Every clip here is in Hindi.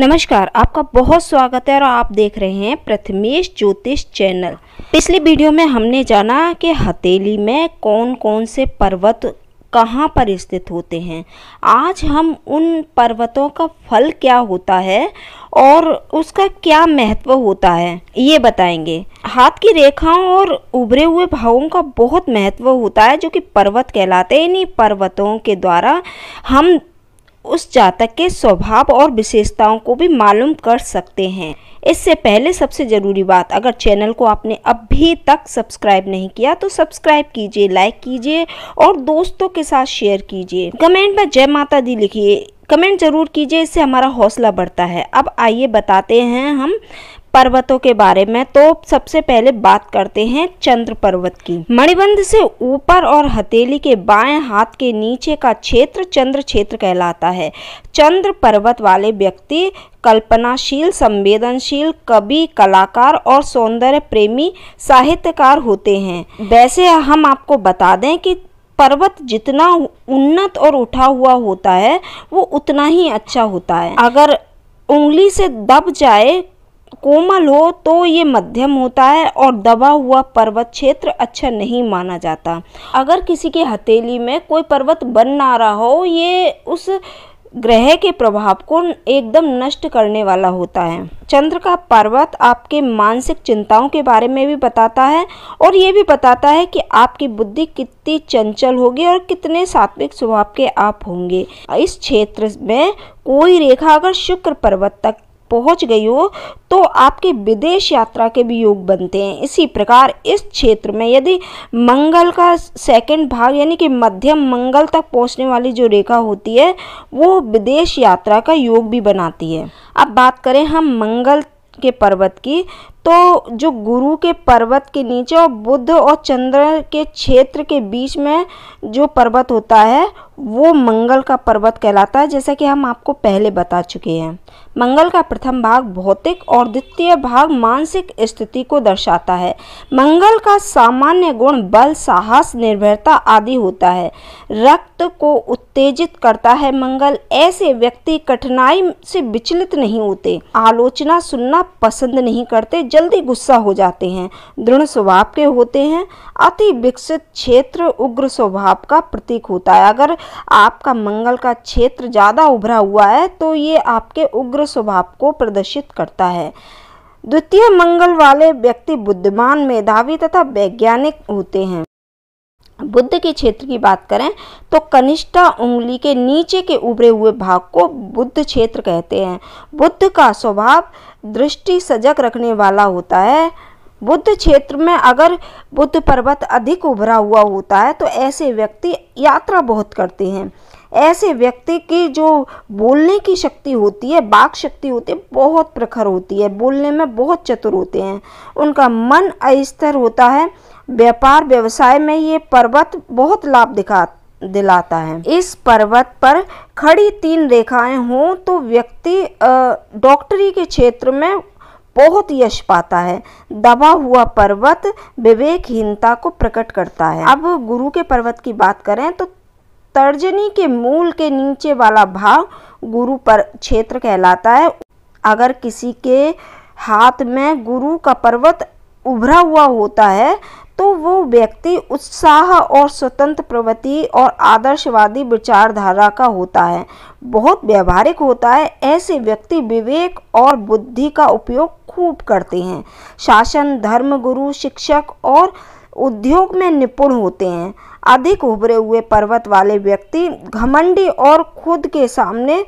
नमस्कार आपका बहुत स्वागत है और आप देख रहे हैं प्रथमेश ज्योतिष चैनल पिछले वीडियो में हमने जाना कि हथेली में कौन कौन से पर्वत कहाँ पर स्थित होते हैं आज हम उन पर्वतों का फल क्या होता है और उसका क्या महत्व होता है ये बताएंगे हाथ की रेखाओं और उभरे हुए भावों का बहुत महत्व होता है जो कि पर्वत कहलाते हैं इन्हीं पर्वतों के द्वारा हम उस जातक के स्वभाव और विशेषताओं को भी मालूम कर सकते हैं इससे पहले सबसे ज़रूरी बात अगर चैनल को आपने अभी तक सब्सक्राइब नहीं किया तो सब्सक्राइब कीजिए लाइक कीजिए और दोस्तों के साथ शेयर कीजिए कमेंट में जय माता दी लिखिए कमेंट ज़रूर कीजिए इससे हमारा हौसला बढ़ता है अब आइए बताते हैं हम पर्वतों के बारे में तो सबसे पहले बात करते हैं चंद्र पर्वत की मणिबंध से ऊपर और हथेली के बाएं हाथ के नीचे का क्षेत्र चंद्र क्षेत्र कहलाता है चंद्र पर्वत वाले व्यक्ति कल्पनाशील संवेदनशील कवि कलाकार और सौंदर्य प्रेमी साहित्यकार होते हैं वैसे हम आपको बता दें कि पर्वत जितना उन्नत और उठा हुआ होता है वो उतना ही अच्छा होता है अगर उंगली से दब जाए कोमल हो तो ये मध्यम होता है और दबा हुआ पर्वत क्षेत्र अच्छा नहीं माना जाता अगर किसी के हथेली में कोई पर्वत बन ना रहा हो ये उस ग्रह के प्रभाव को एकदम नष्ट करने वाला होता है चंद्र का पर्वत आपके मानसिक चिंताओं के बारे में भी बताता है और ये भी बताता है कि आपकी बुद्धि कितनी चंचल होगी और कितने सात्विक स्वभाव के आप होंगे इस क्षेत्र में कोई रेखा अगर शुक्र पर्वत तक पहुंच गई हो तो आपके विदेश यात्रा के भी योग बनते हैं इसी प्रकार इस क्षेत्र में यदि मंगल का सेकंड भाग यानी कि मध्यम मंगल तक पहुंचने वाली जो रेखा होती है वो विदेश यात्रा का योग भी बनाती है अब बात करें हम मंगल के पर्वत की तो जो गुरु के पर्वत के नीचे और बुद्ध और चंद्र के क्षेत्र के बीच में जो पर्वत होता है वो मंगल का पर्वत कहलाता है जैसा कि हम आपको पहले बता चुके हैं मंगल का प्रथम भाग भौतिक और द्वितीय भाग मानसिक स्थिति को दर्शाता है मंगल का सामान्य गुण बल साहस निर्भरता आदि होता है रक्त को उत्तेजित करता है मंगल ऐसे व्यक्ति कठिनाई से विचलित नहीं होते आलोचना सुनना पसंद नहीं करते जल्दी गुस्सा हो जाते हैं दृढ़ स्वभाव के होते हैं अति विकसित क्षेत्र उग्र स्वभाव का प्रतीक होता है अगर आपका मंगल का क्षेत्र ज़्यादा उभरा हुआ है तो ये आपके उग्र स्वभाव को प्रदर्शित करता है द्वितीय मंगल वाले व्यक्ति बुद्धिमान मेधावी तथा वैज्ञानिक होते हैं बुद्ध के क्षेत्र की बात करें तो कनिष्ठा उंगली के नीचे के उभरे हुए भाग को बुद्ध क्षेत्र कहते हैं बुद्ध का स्वभाव दृष्टि सजग रखने वाला होता है बुद्ध क्षेत्र में अगर बुद्ध पर्वत अधिक उभरा हुआ होता है तो ऐसे व्यक्ति यात्रा बहुत करते हैं ऐसे व्यक्ति की जो बोलने की शक्ति होती है बाक शक्ति होती है बहुत प्रखर होती है बोलने में बहुत चतुर होते हैं उनका मन अस्थिर होता है व्यापार व्यवसाय में ये पर्वत बहुत लाभ दिखा दिलाता है इस पर्वत पर खड़ी तीन रेखाएं हों तो व्यक्ति डॉक्टरी के क्षेत्र में बहुत यश पाता है दबा हुआ पर्वत विवेकहीनता को प्रकट करता है अब गुरु के पर्वत की बात करें तो तर्जनी के मूल के नीचे वाला भाग गुरु पर क्षेत्र कहलाता है अगर किसी के हाथ में गुरु का पर्वत उभरा हुआ होता है तो वो व्यक्ति उत्साह और स्वतंत्र प्रवृत्ति और आदर्शवादी विचारधारा का होता है बहुत व्यवहारिक होता है ऐसे व्यक्ति विवेक और बुद्धि का उपयोग खूब करते हैं शासन गुरु शिक्षक और उद्योग में निपुण होते हैं अधिक उभरे हुए पर्वत वाले व्यक्ति घमंडी और खुद के सामने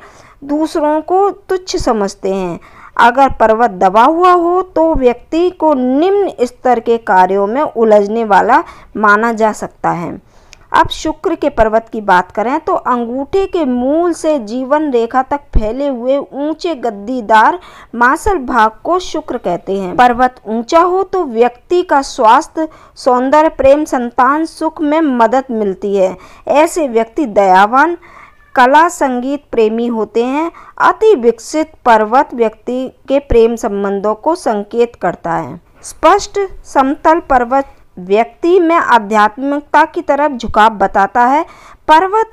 दूसरों को तुच्छ समझते हैं अगर पर्वत दबा हुआ हो तो व्यक्ति को निम्न स्तर के कार्यों में उलझने वाला माना जा सकता है अब शुक्र के पर्वत की बात करें तो अंगूठे के मूल से जीवन रेखा तक फैले हुए ऊंचे गद्दीदार मांसल भाग को शुक्र कहते हैं पर्वत ऊंचा हो तो व्यक्ति का स्वास्थ्य सौंदर्य प्रेम संतान सुख में मदद मिलती है ऐसे व्यक्ति दयावान कला संगीत प्रेमी होते हैं अति विकसित पर्वत व्यक्ति के प्रेम संबंधों को संकेत करता है स्पष्ट समतल पर्वत व्यक्ति में आध्यात्मिकता की तरफ झुकाव बताता है पर्वत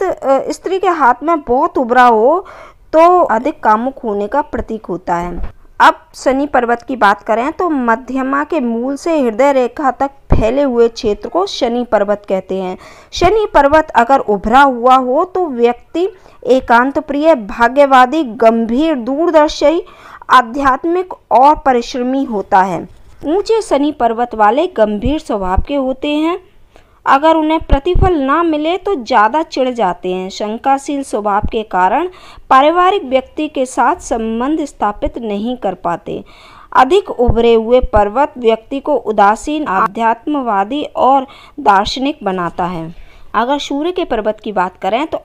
स्त्री के हाथ में बहुत उभरा हो तो अधिक कामुक होने का प्रतीक होता है अब शनि पर्वत की बात करें तो मध्यमा के मूल से हृदय रेखा तक फैले हुए क्षेत्र को शनि पर्वत कहते हैं शनि पर्वत अगर उभरा हुआ हो तो व्यक्ति एकांत प्रिय भाग्यवादी गंभीर दूरदर्शी आध्यात्मिक और परिश्रमी होता है ऊंचे शनि पर्वत वाले गंभीर स्वभाव के होते हैं अगर उन्हें प्रतिफल ना मिले तो ज़्यादा चिढ़ जाते हैं शंकाशील स्वभाव के कारण पारिवारिक व्यक्ति के साथ संबंध स्थापित नहीं कर पाते अधिक उभरे हुए पर्वत व्यक्ति को उदासीन आध्यात्मवादी और दार्शनिक बनाता है अगर सूर्य के पर्वत की बात करें तो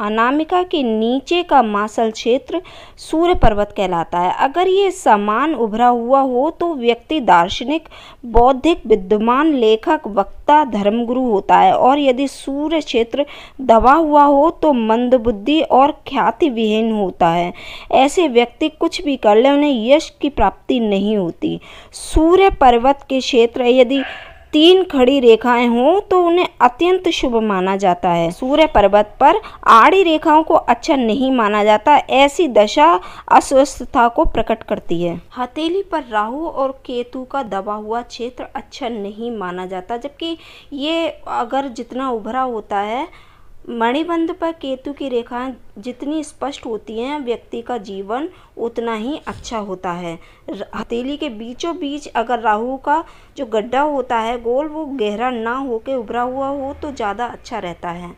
अनामिका के नीचे का मांसल क्षेत्र सूर्य पर्वत कहलाता है अगर ये समान उभरा हुआ हो तो व्यक्ति दार्शनिक बौद्धिक विद्यमान लेखक वक्ता धर्मगुरु होता है और यदि सूर्य क्षेत्र दबा हुआ हो तो मंदबुद्धि और ख्याति विहीन होता है ऐसे व्यक्ति कुछ भी कर ले उन्हें यश की प्राप्ति नहीं होती सूर्य पर्वत के क्षेत्र यदि तीन खड़ी रेखाएं हों तो उन्हें अत्यंत शुभ माना जाता है सूर्य पर्वत पर आड़ी रेखाओं को अच्छा नहीं माना जाता ऐसी दशा अस्वस्थता को प्रकट करती है हथेली पर राहु और केतु का दबा हुआ क्षेत्र अच्छा नहीं माना जाता जबकि ये अगर जितना उभरा होता है मणिबंध पर केतु की रेखाएं जितनी स्पष्ट होती हैं व्यक्ति का जीवन उतना ही अच्छा होता है हथेली के बीचों बीच अगर राहु का जो गड्ढा होता है गोल वो गहरा ना के उभरा हुआ हो तो ज़्यादा अच्छा रहता है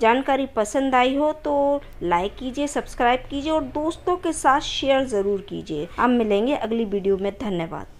जानकारी पसंद आई हो तो लाइक कीजिए सब्सक्राइब कीजिए और दोस्तों के साथ शेयर ज़रूर कीजिए अब मिलेंगे अगली वीडियो में धन्यवाद